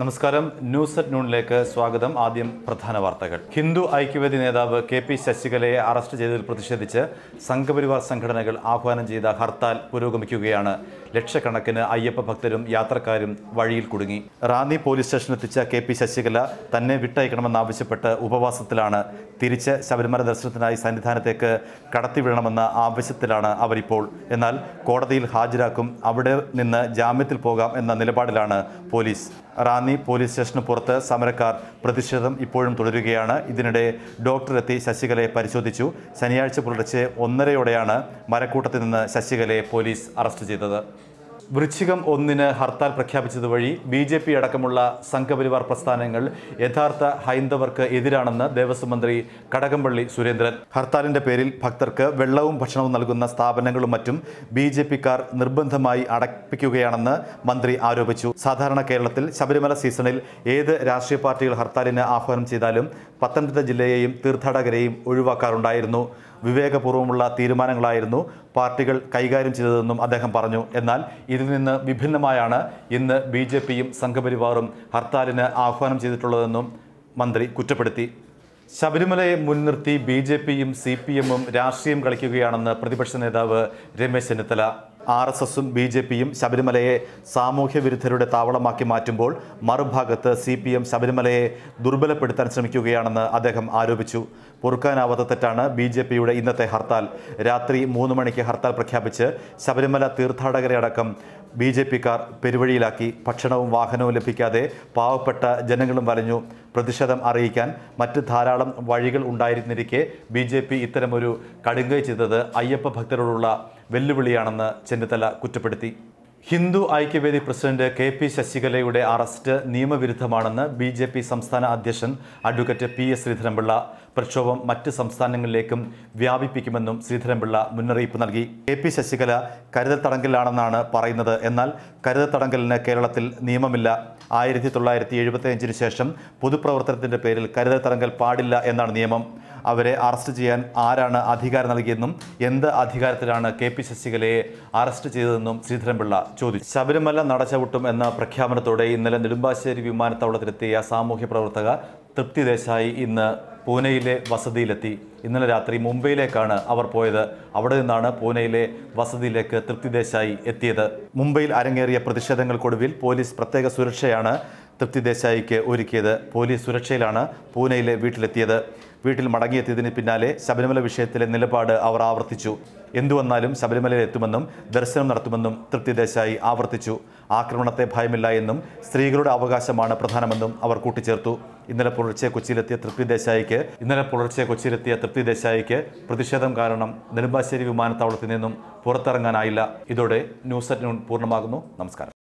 നമസ്കാരം news at നൂണിലേക്ക് സ്വാഗതം ആദ്യം പ്രധാന വാർത്തകൾ ഹിന്ദു ഐക്യവേദി നേതാവ് കെ പി ശശികലയെ അറസ്റ്റ് ചെയ്തതിൽ പ്രതിഷേധിച്ച് സംഘപരിവാർ സംഘടനകൾ ആഹ്വാനം ചെയ്ത ഹർത്താൽ പുരോഗമിക്കുകയാണ് ലക്ഷക്കണക്കിന് അയ്യപ്പ ഭക്തരും യാത്രക്കാരും വഴിയിൽ കുടുങ്ങി റാന്നി പോലീസ് സ്റ്റേഷനിലെത്തിച്ച കെ പി ശശികല തന്നെ വിട്ടയക്കണമെന്നാവശ്യപ്പെട്ട് ഉപവാസത്തിലാണ് തിരിച്ച് ശബരിമല ദർശനത്തിനായി സന്നിധാനത്തേക്ക് കടത്തിവിടണമെന്ന ആവശ്യത്തിലാണ് അവരിപ്പോൾ എന്നാൽ കോടതിയിൽ ഹാജരാക്കും അവിടെ നിന്ന് ജാമ്യത്തിൽ പോകാം എന്ന നിലപാടിലാണ് പോലീസ് റാന്നി പോലീസ് സ്റ്റേഷന് പുറത്ത് സമരക്കാർ പ്രതിഷേധം ഇപ്പോഴും തുടരുകയാണ് ഇതിനിടെ ഡോക്ടറെത്തി ശശികലയെ പരിശോധിച്ചു ശനിയാഴ്ച പുലർച്ചെ ഒന്നരയോടെയാണ് മരക്കൂട്ടത്തിൽ നിന്ന് ശശികലയെ പോലീസ് അറസ്റ്റ് ചെയ്തത് വൃശ്ചികം ഒന്നിന് ഹർത്താൽ പ്രഖ്യാപിച്ചതുവഴി ബി ജെ പി അടക്കമുള്ള സംഘപരിവാർ പ്രസ്ഥാനങ്ങൾ യഥാർത്ഥ ഹൈന്ദവർക്ക് എതിരാണെന്ന് ദേവസ്വം മന്ത്രി കടകംപള്ളി സുരേന്ദ്രൻ ഹർത്താലിന്റെ പേരിൽ ഭക്തർക്ക് വെള്ളവും ഭക്ഷണവും നൽകുന്ന സ്ഥാപനങ്ങളും മറ്റും ബി ജെ പിക്കാർ നിർബന്ധമായി അടപ്പിക്കുകയാണെന്ന് മന്ത്രി ആരോപിച്ചു സാധാരണ കേരളത്തിൽ ശബരിമല സീസണിൽ ഏത് രാഷ്ട്രീയ പാർട്ടികൾ ഹർത്താലിന് ആഹ്വാനം ചെയ്താലും പത്തനംതിട്ട ജില്ലയെയും തീർത്ഥാടകരെയും ഒഴിവാക്കാറുണ്ടായിരുന്നു വിവേകപൂർവ്വമുള്ള തീരുമാനങ്ങളായിരുന്നു പാർട്ടികൾ കൈകാര്യം ചെയ്തതെന്നും അദ്ദേഹം പറഞ്ഞു എന്നാൽ ഇതിൽ നിന്ന് വിഭിന്നമായാണ് ഇന്ന് ബി ജെ പിയും സംഘപരിവാറും ഹർത്താലിന് ആഹ്വാനം ചെയ്തിട്ടുള്ളതെന്നും മന്ത്രി കുറ്റപ്പെടുത്തി ശബരിമലയെ മുൻനിർത്തി ബി ജെ പിയും സി പി എമ്മും രാഷ്ട്രീയം കളിക്കുകയാണെന്ന് പ്രതിപക്ഷ നേതാവ് രമേശ് ചെന്നിത്തല ആർ എസ് എസും ബി ജെ പിയും ശബരിമലയെ സാമൂഹ്യ വിരുദ്ധരുടെ താവളമാക്കി മാറ്റുമ്പോൾ മറുഭാഗത്ത് സി പി എം ശബരിമലയെ ദുർബലപ്പെടുത്താൻ ശ്രമിക്കുകയാണെന്ന് അദ്ദേഹം ആരോപിച്ചു പൊറുക്കാനാവാത്ത തെറ്റാണ് ബി ജെ പിയുടെ ഇന്നത്തെ ഹർത്താൽ രാത്രി മൂന്ന് മണിക്ക് ഹർത്താൽ പ്രഖ്യാപിച്ച് ശബരിമല തീർത്ഥാടകരെ അടക്കം ബി ജെ പിക്കാർ പെരുവഴിയിലാക്കി ഭക്ഷണവും വാഹനവും ലഭിക്കാതെ പാവപ്പെട്ട ജനങ്ങളും വലഞ്ഞു പ്രതിഷേധം അറിയിക്കാൻ മറ്റ് ധാരാളം വഴികൾ ഉണ്ടായിരുന്നിരിക്കെ ബി ജെ പി ഇത്തരമൊരു കടുങ്കൈ ചെയ്തത് അയ്യപ്പ ഭക്തരോടുള്ള വെല്ലുവിളിയാണെന്ന് ചെന്നിത്തല കുറ്റപ്പെടുത്തി Hindu Aikyavedi president K P ശശികലയുടെ അറസ്റ്റ് നിയമവിരുദ്ധമാണെന്ന് ബി ജെ പി സംസ്ഥാന അധ്യക്ഷൻ അഡ്വക്കേറ്റ് പി എസ് ശ്രീധരൻപിള്ള പ്രക്ഷോഭം മറ്റ് സംസ്ഥാനങ്ങളിലേക്കും വ്യാപിപ്പിക്കുമെന്നും ശ്രീധരൻപിള്ള മുന്നറിയിപ്പ് നൽകി കെ പി ശശികല കരുതൽ തടങ്കലിലാണെന്നാണ് പറയുന്നത് എന്നാൽ കരുതൽ തടങ്കലിന് കേരളത്തിൽ നിയമമില്ല ആയിരത്തി തൊള്ളായിരത്തി അഞ്ചിന് ശേഷം പൊതുപ്രവർത്തനത്തിൻ്റെ പേരിൽ കരുതൽ തടങ്കൽ പാടില്ല എന്നാണ് നിയമം അവരെ അറസ്റ്റ് ചെയ്യാൻ ആരാണ് അധികാരം നൽകിയെന്നും എന്ത് അധികാരത്തിലാണ് കെ പി ശശികലയെ അറസ്റ്റ് ചെയ്തതെന്നും ശ്രീധരൻപിള്ള ചോദിച്ചു ശബരിമല നടച്ചവിട്ടും എന്ന പ്രഖ്യാപനത്തോടെ ഇന്നലെ നെടുമ്പാശ്ശേരി വിമാനത്താവളത്തിലെത്തിയ സാമൂഹ്യ പ്രവർത്തക തൃപ്തി ദേശായി ഇന്ന് പൂനെയിലെ വസതിയിലെത്തി ഇന്നലെ രാത്രി മുംബൈയിലേക്കാണ് അവർ പോയത് അവിടെ നിന്നാണ് പൂനെയിലെ വസതിയിലേക്ക് തൃപ്തി ദേശായി എത്തിയത് മുംബൈയിൽ അരങ്ങേറിയ പ്രതിഷേധങ്ങൾക്കൊടുവിൽ പോലീസ് പ്രത്യേക സുരക്ഷയാണ് തൃപ്തി ദേശായിക്ക് ഒരുക്കിയത് പോലീസ് സുരക്ഷയിലാണ് പൂനെയിലെ വീട്ടിലെത്തിയത് വീട്ടിൽ മടങ്ങിയെത്തിയതിന് പിന്നാലെ ശബരിമല വിഷയത്തിലെ നിലപാട് അവർ ആവർത്തിച്ചു എന്തു വന്നാലും ശബരിമലയിൽ എത്തുമെന്നും ദർശനം നടത്തുമെന്നും തൃപ്തി ദേശായി ആവർത്തിച്ചു ആക്രമണത്തെ ഭയമില്ല എന്നും സ്ത്രീകളുടെ അവകാശമാണ് പ്രധാനമെന്നും അവർ കൂട്ടിച്ചേർത്തു ഇന്നലെ പുലർച്ചെ കൊച്ചിയിലെത്തിയ തൃപ്തി ദേശായിക്ക് ഇന്നലെ പുലർച്ചെ കൊച്ചിയിലെത്തിയ തൃപ്തി ദേശായിക്ക് പ്രതിഷേധം കാരണം നെടുമ്പാശ്ശേരി വിമാനത്താവളത്തിൽ നിന്നും പുറത്തിറങ്ങാനായില്ല ഇതോടെ ന്യൂസ് അറ്റ് പൂർണ്ണമാകുന്നു നമസ്കാരം